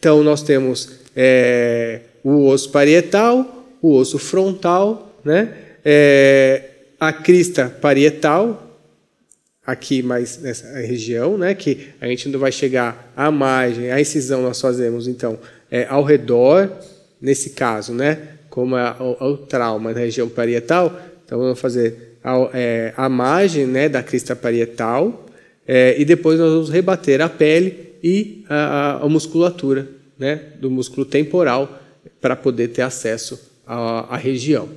Então, nós temos é, o osso parietal, o osso frontal, né? É, a crista parietal, aqui mais nessa região, né, que a gente ainda vai chegar à margem, a incisão nós fazemos então é, ao redor, nesse caso, né, como é o, o trauma na região parietal, então vamos fazer a, é, a margem né, da crista parietal é, e depois nós vamos rebater a pele e a, a musculatura né, do músculo temporal para poder ter acesso à, à região.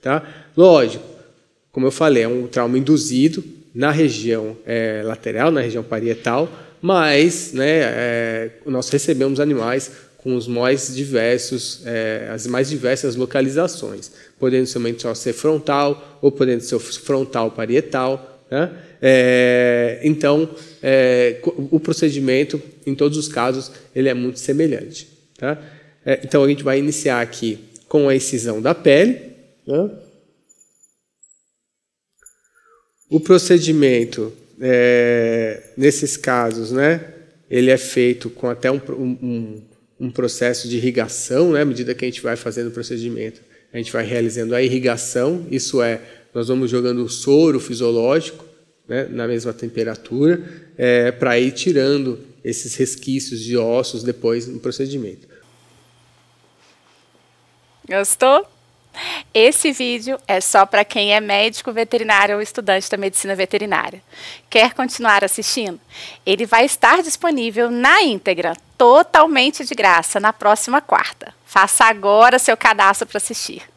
Tá? Lógico, como eu falei, é um trauma induzido na região é, lateral, na região parietal, mas né, é, nós recebemos animais com os mais diversos, é, as mais diversas localizações, podendo somente só ser frontal ou podendo ser frontal parietal, né? É, então, é, o procedimento, em todos os casos, ele é muito semelhante. Tá? É, então, a gente vai iniciar aqui com a incisão da pele. Né? O procedimento, é, nesses casos, né, ele é feito com até um, um, um processo de irrigação, né? à medida que a gente vai fazendo o procedimento, a gente vai realizando a irrigação, isso é nós vamos jogando soro fisiológico né, na mesma temperatura é, para ir tirando esses resquícios de ossos depois no procedimento. Gostou? Esse vídeo é só para quem é médico veterinário ou estudante da medicina veterinária. Quer continuar assistindo? Ele vai estar disponível na íntegra, totalmente de graça, na próxima quarta. Faça agora seu cadastro para assistir.